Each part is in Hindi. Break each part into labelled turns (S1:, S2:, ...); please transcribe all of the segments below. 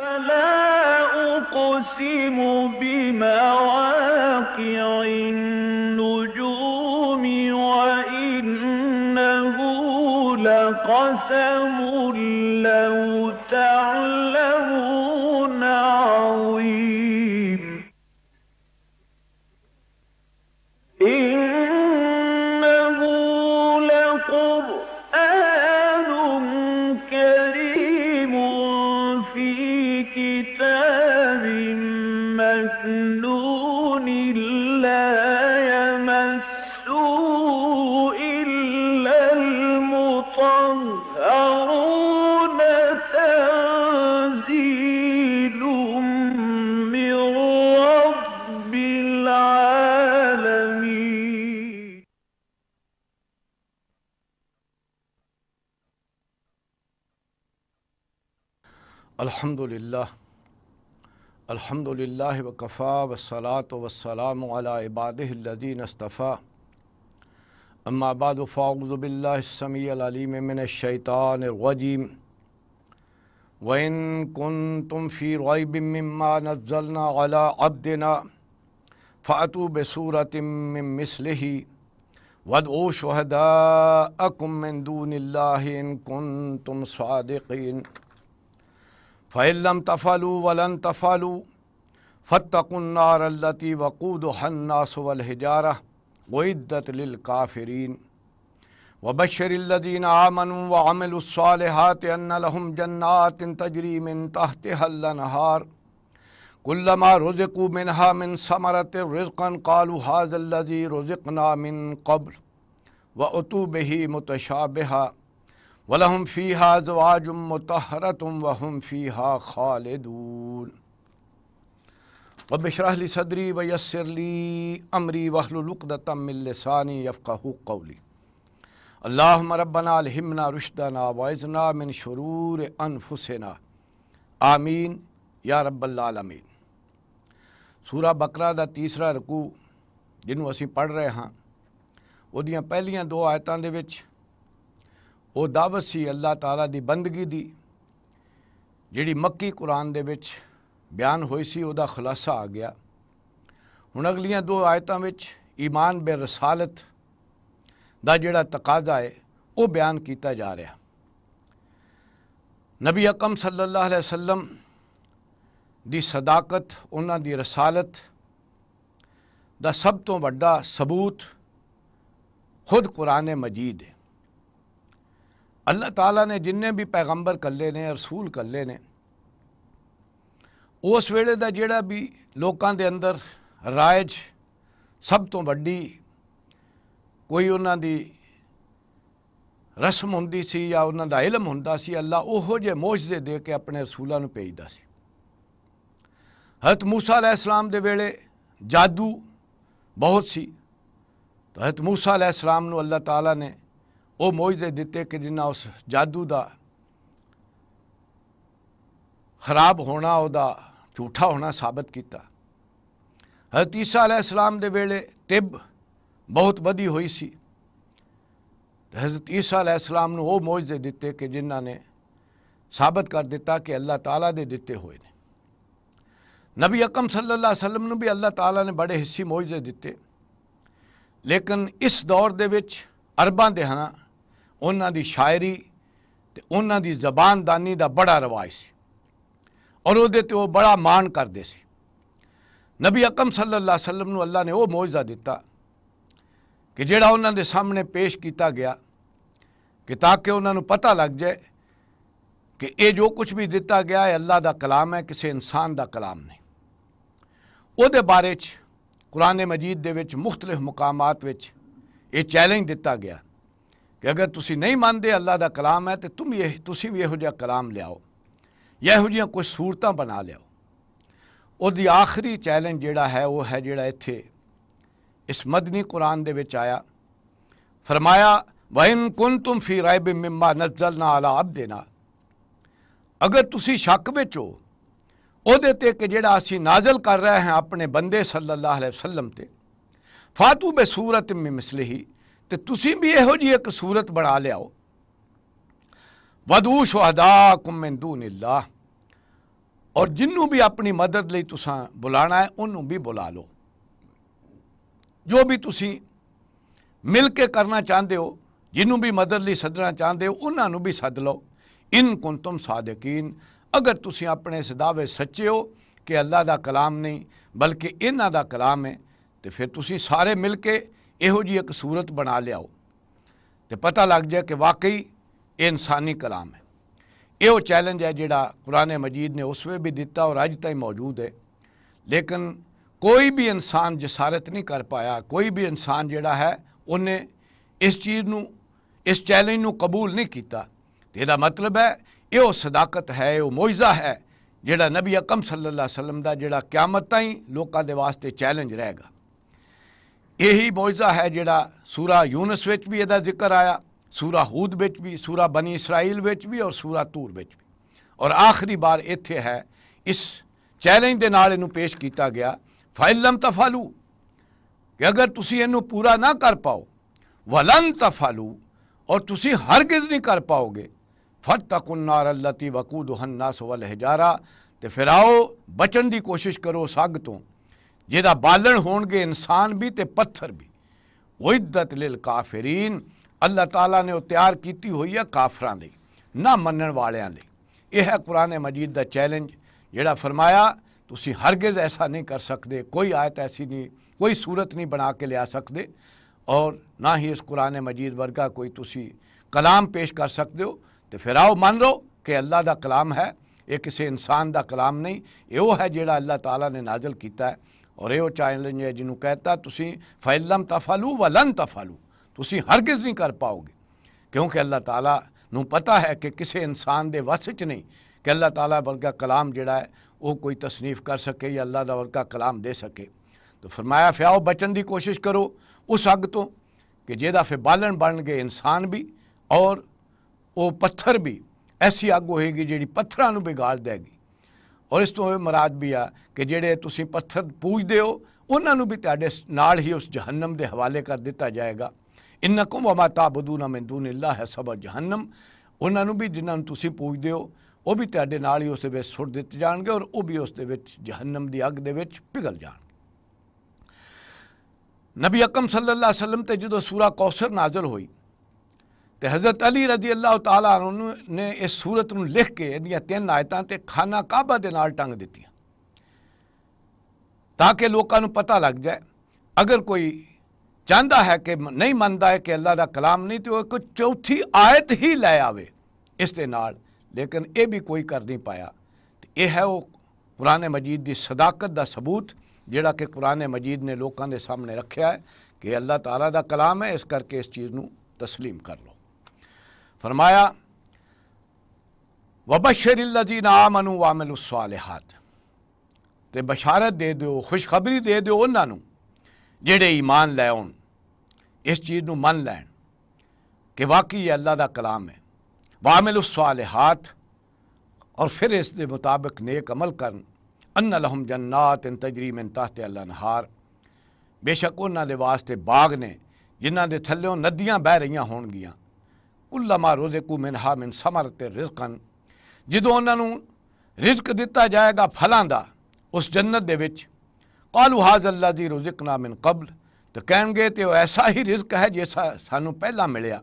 S1: فلا أقسم بمواقع النجوم وإنه لقسم لو अल्हम्दुलिल्लाह अल्हम्दुलिल्लाह वकफ़ा वसलात वसलाम इबादीन अस्तफ़ा अम्माबाद फ़ाउज़बिल्लासमीम मिनशैतान वजीम वन कन तुम फ़ी रईबिम्मा नज़लना अला अब्दना फ़ातु बसूरत मिसलही वद ओ शहदा अकुम दून इन कन तुम सादकिन फ़ैलम तफ़लू वलन तफ़लू फ़तकुन्नारती वक़ूद हन्नासवलहजारा वदत लिलकाफ़रीन वबशरदीन आमन व अमलसालहत अनलहम जन्नात तजरीम तहतहार कुल्लमा रुजकू मिनहा मिन समरत रज़कन कालू हाजल्लजी रुजकना मिन कबल व उतू बही मुतशाबहा वलहम फ़ी हा जवाजुम तुम वहम फ़ी हा खालदून वबशरली सदरी वयसरली अमरी वहलुलतमिलसानी यफ़ाह कौली अल्लाह मरबना हिमना रुशदना वज़ना मिन शरूर अनफुसना आमीन या रब्बलामीन सूरा बकरा का तीसरा रकू जिन्हों असी पढ़ रहे हाँ वो पहलियाँ दो आयतों के ਉਹ ਦਾਵਤ ਸੀ ਅੱਲਾਹ ਤਾਲਾ ਦੀ ਬੰਦਗੀ ਦੀ ਜਿਹੜੀ ਮੱਕੀ ਕੁਰਾਨ ਦੇ ਵਿੱਚ ਬਿਆਨ ਹੋਈ ਸੀ ਉਹਦਾ ਖੁਲਾਸਾ ਆ ਗਿਆ ਹੁਣ ਅਗਲੀਆਂ ਦੋ ਆਇਤਾਂ ਵਿੱਚ ਈਮਾਨ ਬੇ ਰਸਾਲਤ ਦਾ ਜਿਹੜਾ ਤਕਾਜ਼ਾ ਹੈ ਉਹ ਬਿਆਨ ਕੀਤਾ ਜਾ ਰਿਹਾ ਨਬੀ ਅਕਮ ਸੱਲੱਲਾਹੁ ਅਲੈਹਿ ਵਸੱਲਮ ਦੀ ਸਦਾਕਤ ਉਹਨਾਂ ਦੀ ਰਸਾਲਤ ਦਾ ਸਭ ਤੋਂ ਵੱਡਾ ਸਬੂਤ ਖੁਦ ਕੁਰਾਨ ਮਜੀਦ ਹੈ अल्लाह ताला ने जिन्हें भी पैगंबर कल्ले ने रसूल कल्ले ने उस वेले का जोड़ा भी लोगों के अंदर रायज सब तो वीडी कोई उन्होंने रस्म होंगी सी या उन्होंने इलम होंगे सी अल्लाह उहो जे मोजदे दे के अपने रसूलों भेजता सी हरत मूसा अलैहिस्सलाम के वेले जादू बहुत सी तो हरत मूसा अलैहिस्सलाम अल्लाह ताला ने ਉਹ ਮੌਜਦੇ ਦਿੱਤੇ कि ਜਿੰਨਾ उस जादू का खराब होना ਉਹਦਾ झूठा होना ਸਾਬਤ किया हरतीसा ਈਸਾ ਅਲੈਹਿਸਲਾਮ ਦੇ ਵੇਲੇ ਤਿਬ ਬਹੁਤ ਵਧੀ ਹੋਈ ਸੀ हज़रत ईसा अलैहिस्सलाम ने वह दिते कि जिन्हों साबित कर दिता कि अल्लाह ताला दे दिते हुए ने नबी अकम सल्ला वसलम भी अल्लाह तला ने बड़े हिस्से मौजदे दते लेकिन इस दौर दे विच उन्होंने शायरी तो उन्होंने जबानदानी का बड़ा रवाज से और वो बड़ा माण करते नबी अकम सल्ला वसलम अल्लाह ने वह मौजा दिता कि जोड़ा उन्होंने सामने पेश किया गया कि ताकि उन्होंने पता लग जाए कि ये जो कुछ भी दिता गया है अल्लाह का कलाम है किसी इंसान का कलाम नहीं वो बारे कुरने मजीद के मुख्तलिफ मुकाम चैलेंज दिता गया कि अगर तुम नहीं मानते अल्लाह का कलाम है तो तुम ये तुम भी यहोजा कलाम लियाओ यहोजी कुछ सूरत बना लियाओ और आखिरी चैलेंज जोड़ा है वह है जोड़ा इतने इस मदनी कुरान के आया फरमाया वहन कुन तुम फी रायब मिम्बा नजल ना आला अब देना अगर तुम शक में हो कि जोड़ा असी नाजल कर रहे हैं अपने बंदे सल अला वसलम से फातू बे सूरत में ही तो तुम भी यहोजी एक सूरत बना लियाओ वधू शुहदा कुमेंदू नीला और जिन्हों भी अपनी मदद लसा बुलाना है उन्होंने भी बुला लो जो भी तुम मिल के करना चाहते हो जिन्हों भी मदद लदना चाहते हो उन्होंने भी सद लो इन कुन तुम सादकीन अगर तुम अपने इस दावे सच्चे हो कि अल्लाह का कलाम नहीं बल्कि इन्हों का कलाम है तो फिर तुम सारे मिल के ਇਹੋ ਜੀ ਇੱਕ ਸੂਰਤ ਬਣਾ ਲਿਆਓ ਤੇ ਪਤਾ ਲੱਗ ਜਾਏ ਕਿ ਵਾਕਈ ਇਹ ਇਨਸਾਨੀ ਕਲਾਮ ਹੈ ਇਹ ਉਹ ਚੈਲੰਜ ਹੈ ਜਿਹੜਾ ਕੁਰਾਨ ਮਜੀਦ ਨੇ ਉਸ ਵੇ ਵੀ ਦਿੱਤਾ ਔਰ ਅੱਜ ਤਾਈਂ ਮੌਜੂਦ ਹੈ ਲੇਕਿਨ ਕੋਈ ਵੀ ਇਨਸਾਨ ਜਸਾਰਤ ਨਹੀਂ ਕਰ ਪਾਇਆ ਕੋਈ ਵੀ ਇਨਸਾਨ ਜਿਹੜਾ ਹੈ ਉਹਨੇ ਇਸ ਚੀਜ਼ ਨੂੰ ਇਸ ਚੈਲੰਜ ਨੂੰ ਕਬੂਲ ਨਹੀਂ ਕੀਤਾ ਇਹਦਾ ਮਤਲਬ ਹੈ ਇਹ ਉਹ ਸਦਾਕਤ ਹੈ ਉਹ ਮੌਜਜ਼ਾ ਹੈ ਜਿਹੜਾ ਨਬੀ ਅਕਮ ਸੱਲੱਲਾਹੁ ਅਲੈहि ਵਸੱਲਮ ਦਾ ਜਿਹੜਾ ਕਿਆਮਤ ਤਾਈਂ ਲੋਕਾਂ ਦੇ ਵਾਸਤੇ ਚੈਲੰਜ ਰਹੇਗਾ ਇਹੀ ਮੌਜਜ਼ਾ ਹੈ ਜਿਹੜਾ ਸੂਰਾ ਯੂਨਸ ਵਿੱਚ ਵੀ ਇਹਦਾ ਜ਼ਿਕਰ ਆਇਆ ਸੂਰਾ ਹੂਦ ਵਿੱਚ ਵੀ ਸੂਰਾ ਬਨੀ ਇਸਰਾਈਲ ਵਿੱਚ ਵੀ ਔਰ ਸੂਰਾ ਤੂਰ ਵਿੱਚ ਵੀ ਔਰ ਆਖਰੀ ਬਾਰ ਇੱਥੇ ਹੈ ਇਸ ਚੈਲੰਜ ਦੇ ਨਾਲ ਇਹਨੂੰ ਪੇਸ਼ ਕੀਤਾ ਗਿਆ ਫਾਇਲਮ ਤਫਾਲੂ ਕਿ ਅਗਰ ਤੁਸੀਂ ਇਹਨੂੰ ਪੂਰਾ ਨਾ ਕਰ ਪਾਓ ਵਲਨ ਤਫਾਲੂ ਔਰ ਤੁਸੀਂ ਹਰਗਿਜ਼ ਨਹੀਂ ਕਰ ਪਾਓਗੇ ਫਤਕੁਨ ਨਾਰ ਅਲਤੀ ਵਕੂਦੁਹਨ ਨਾਸ ਵਲ ਹਜਾਰਾ ਤੇ ਫਿਰ ਆਓ ਬਚਣ ਦੀ ਕੋਸ਼ਿਸ਼ ਕਰੋ ਸੱਗ ਤੋਂ जिदा बालण हो इंसान भी तो पत्थर भी उदत लिल काफरीन अल्लाह तला ने तैयार की हुई है काफर ना मनण वाले यह है कुरान मजीद का चैलेंज जरा फरमाया तुम हरगिज ऐसा नहीं कर सकते कोई आयत ऐसी नहीं कोई सूरत नहीं बना के लिया सकते और ना ही इस कुरान मजीद वर्गा कोई तुम कलाम पेश कर सकते हो तो फिर आओ मान लो कि अल्लाह का कलाम है ये किसी इंसान का कलाम नहीं यो है जो अल्लाह तला ने नाज़ल किया है और यो चैलेंज है जिन्होंने कहता तुम फैलम त तफालू व लन तफालू तुम हरगिज नहीं कर पाओगे क्योंकि अल्लाह तला पता है कि किसी इंसान के वस च नहीं कि अल्लाह तला वर्गा कलाम जोड़ा है वह कोई तसनीफ कर सके या अल्लाह का वर्गा कलाम दे सके तो फरमाया फिर आओ बचन की कोशिश करो उस अग तो कि जेदा फिर बालन बन गए इंसान भी और वो पत्थर भी ऐसी अग होएगी जी पत्थर बिगाड़ देगी ਔਰ ਇਸ ਤੋਂ ਇਹ ਮਰਾਦ ਵੀ ਆ ਕਿ ਜਿਹੜੇ ਤੁਸੀਂ ਪੱਥਰ ਪੂਜਦੇ ਹੋ ਉਹਨਾਂ ਨੂੰ ਵੀ ਤੁਹਾਡੇ ਨਾਲ ਹੀ ਉਸ ਜਹੰਨਮ ਦੇ ਹਵਾਲੇ ਕਰ ਦਿੱਤਾ ਜਾਏਗਾ ਇਨਕੁਮ ਵਮਾ ਤਾਬਦੂਨ ਮਿਨ ਦੂਨਿਲਲਾਹ ਹੈ ਸਭ ਜਹੰਨਮ ਉਹਨਾਂ ਨੂੰ ਵੀ ਜਿਨ੍ਹਾਂ ਨੂੰ ਤੁਸੀਂ ਪੂਜਦੇ ਹੋ ਉਹ ਵੀ ਤੁਹਾਡੇ ਨਾਲ ਹੀ ਉਸ ਦੇ ਵਿੱਚ ਸੁੱਟ ਦਿੱਤੇ ਜਾਣਗੇ ਔਰ ਉਹ ਵੀ ਉਸ ਦੇ ਵਿੱਚ ਜਹੰਨਮ ਦੀ ਅੱਗ ਦੇ ਵਿੱਚ ਪਿਘਲ ਜਾਣਗੇ ਨਬੀ ਅਕਮ ਸੱਲੱਲਾਹੁ ਅਲੈहि ਵਸੱਲਮ ਤੇ ਜਦੋਂ ਸੂਰਾ ਕੌਸਰ ਨਾਜ਼ਲ ਹੋਈ तो हज़रत अली रजी अल्लाह तला ने इस सूरत लिख के इन तीन आयतों से खाना काबा के नाल टंग दी ताकि लोगों पता लग जाए अगर कोई चाहता है कि नहीं मनता है कि अल्लाह का कलाम नहीं तो एक चौथी आयत ही लै आए इस लेकिन यह भी कोई कर नहीं पाया यह है वह कुरने मजीद की सदाकत का सबूत जोड़ा कि कुरने मजीद ने लोगों के सामने रखे है कि अल्लाह तला का कलाम है इस करके इस चीज़ को तस्लीम कर लो फरमाया वबशरदी नामनु सालिहात तो बशारत दे दो खुशखबरी दे दो उन्होंने जेड़े ईमान लै इस चीज़ को मन लैन कि वाकई अल्लाह का कलाम है वामिल सालिहात और फिर इस दे मुताबिक नेक अमल कर अन्न लहम जन्नात इन तजरीम इन तहत अल्लाह बेशक उन्होंने वास्ते बाग ने जिन्हों के थल्यों नदियाँ बह रही होनगियाँ ਕੁੱਲਮਾ ਰੁਜ਼ਕੂ ਮਿਨਹਾ ਮਿਨ ਸਮਰਤ ਰਿਜ਼ਕਨ ਜਦੋਂ ਉਹਨਾਂ ਨੂੰ ਰਿਜ਼ਕ ਦਿੱਤਾ ਜਾਏਗਾ ਫਲਾਂ ਦਾ ਉਸ ਜੰਨਤ ਦੇ ਵਿੱਚ ਕਾਲੂ ਹਾਜ਼ ਹਾਜ਼ੱਲਾਜ਼ੀ ਰਜ਼ਕਨਾ ਮਿਨ ਕਬਲ ਤੇ ਕਹਿਣਗੇ ਤੇ ਉਹ ਐਸਾ ਹੀ ਰਿਜ਼ਕ ਹੈ ਜਿਹਾ ਸਾਨੂੰ ਪਹਿਲਾਂ ਮਿਲਿਆ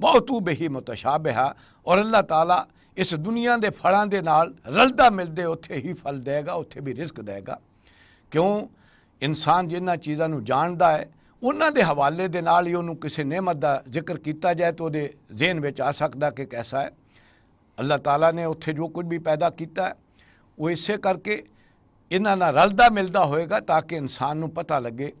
S1: ਬਹੁਤੂ ਬਹੀ ਮੁਤਸ਼ਾਬਿਹਾ ਔਰ ਅੱਲਾਹ ਤਾਲਾ ਇਸ ਦੁਨੀਆ ਦੇ ਫਲਾਂ ਦੇ ਨਾਲ ਰਲਦਾ ਮਿਲਦੇ ਉੱਥੇ ਹੀ ਫਲ ਦੇਗਾ ਉੱਥੇ ਵੀ ਰਿਜ਼ਕ ਦੇਗਾ ਕਿਉਂ ਇਨਸਾਨ ਜਿੰਨਾ ਚੀਜ਼ਾਂ ਨੂੰ ਜਾਣਦਾ ਹੈ ਉਹਨਾਂ ਦੇ ਹਵਾਲੇ ਦੇ ਨਾਲ ਹੀ ਉਹਨੂੰ ਕਿਸੇ ਨਿਮਤ ਦਾ ਜ਼ਿਕਰ ਕੀਤਾ ਜਾਏ ਤਾਂ ਉਹਦੇ ਜ਼ਿਹਨ ਵਿੱਚ ਆ ਸਕਦਾ ਕਿ ਕਿਹਦਾ ਹੈ ਅੱਲਾਹ ਤਾਲਾ ਨੇ ਉੱਥੇ ਜੋ ਕੁਝ ਵੀ ਪੈਦਾ ਕੀਤਾ ਉਹ ਇਸੇ ਕਰਕੇ ਇਹਨਾਂ ਨਾਲ ਰਲਦਾ ਮਿਲਦਾ ਹੋਏਗਾ ਤਾਂ ਕਿ ਇਨਸਾਨ ਨੂੰ ਪਤਾ ਲੱਗੇ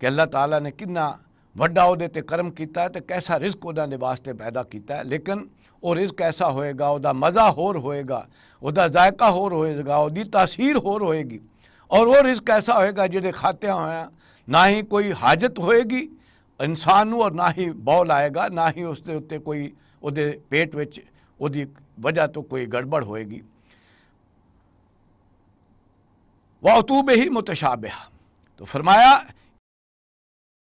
S1: ਕਿ ਅੱਲਾਹ ਤਾਲਾ ਨੇ ਕਿੰਨਾ ਵੱਡਾ ਉਹਦੇ ਤੇ ਕਰਮ ਕੀਤਾ ਹੈ ਤੇ ਕਿਹਦਾ ਰਿਜ਼ਕ ਉਹਨਾਂ ਦੇ ਵਾਸਤੇ ਪੈਦਾ ਕੀਤਾ ਹੈ ਲੇਕਿਨ ਉਹ ਰਿਜ਼ਕ ਐਸਾ ਹੋਏਗਾ ਉਹਦਾ ਮਜ਼ਾ ਹੋਰ ਹੋਏਗਾ ਉਹਦਾ ਜ਼ਾਇਕਾ ਹੋਰ ਹੋਏਗਾ ਉਹਦੀ ਤਾਸੀਰ ਹੋਰ ਹੋਏਗੀ और वो रिस्क ऐसा होएगा जिसे खाते हुए ना ही कोई हाजत होएगी इंसान और ना ही बॉल आएगा ना ही उसके उत्ते कोई पेट में वजह तो कोई गड़बड़ होएगी वह तू ही मुतशाबे तो फरमाया